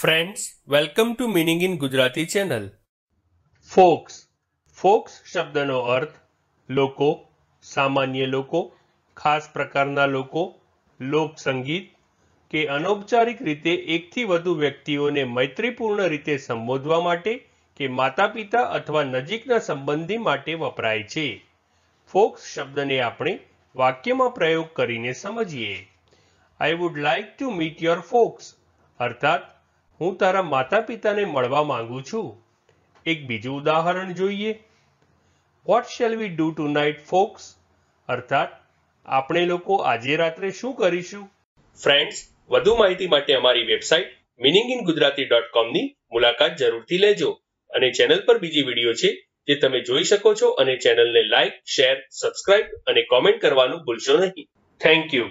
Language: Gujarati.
friends welcome to meaning in Gujarati channel fox fox શબ્દનો અર્થ લોકો સામાન્ય લોકો ખાસ પ્રકારના લોકો લોક સંગીત કે અનૌપચારિક રીતે એકથી વધુ વ્યક્તિઓને મૈત્રીપૂર્ણ રીતે સંબોધવા માટે કે માતાપિતા અથવા નજીકના સંબંધી માટે વપરાય છે ફોક્સ શબ્દને આપણે વાક્યમાં પ્રયોગ કરીને સમજીએ I would like to meet your fox અર્થાત હું તારા માતા પિતાને મળવા માંગુ છું એક બીજું ઉદાહરણ જોઈએ what shall we do tonight fox અર્થાત આપણે લોકો આજે રાત્રે શું કરીશું ફ્રેન્ડ્સ વધુ માહિતી માટે અમારી website meaning in Gujarati dot કોમની મુલાકાત જરૂરથી લેજો અને ચેનલ પર બીજી વિડીયો છે જે તમે જોઈ શકો છો અને ચેનલને લાઇક શેર સબસ્ક્રાઇબ અને કોમેન્ટ કરવાનું ભૂલશો નહીં થેન્ક યુ